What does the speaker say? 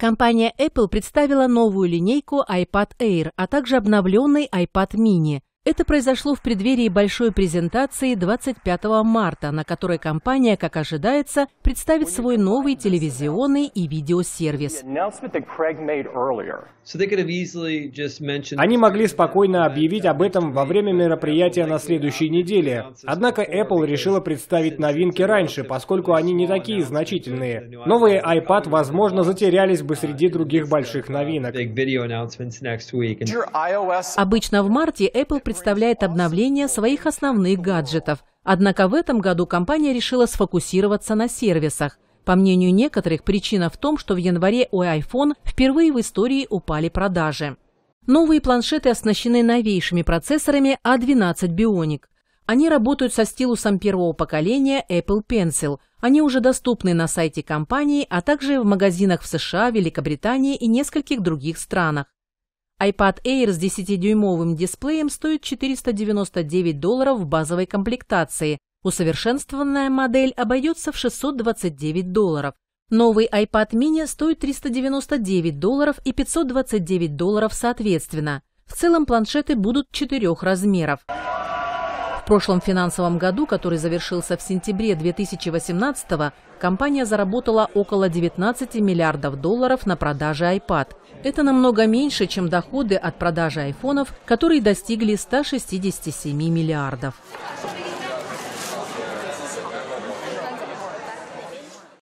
Компания Apple представила новую линейку iPad Air, а также обновленный iPad mini. Это произошло в преддверии большой презентации 25 марта, на которой компания, как ожидается, представит свой новый телевизионный и видеосервис. Они могли спокойно объявить об этом во время мероприятия на следующей неделе. Однако Apple решила представить новинки раньше, поскольку они не такие значительные. Новые iPad, возможно, затерялись бы среди других uh, больших новинок. Обычно в марте Apple представляет представляет обновление своих основных гаджетов. Однако в этом году компания решила сфокусироваться на сервисах. По мнению некоторых, причина в том, что в январе у iPhone впервые в истории упали продажи. Новые планшеты оснащены новейшими процессорами A12 а Bionic. Они работают со стилусом первого поколения Apple Pencil. Они уже доступны на сайте компании, а также в магазинах в США, Великобритании и нескольких других странах iPad Air с 10-дюймовым дисплеем стоит 499 долларов в базовой комплектации. Усовершенствованная модель обойдется в 629 долларов. Новый iPad mini стоит 399 долларов и 529 долларов соответственно. В целом планшеты будут четырех размеров прошлом финансовом году, который завершился в сентябре 2018 компания заработала около 19 миллиардов долларов на продаже iPad. Это намного меньше, чем доходы от продажи айфонов, которые достигли 167 миллиардов.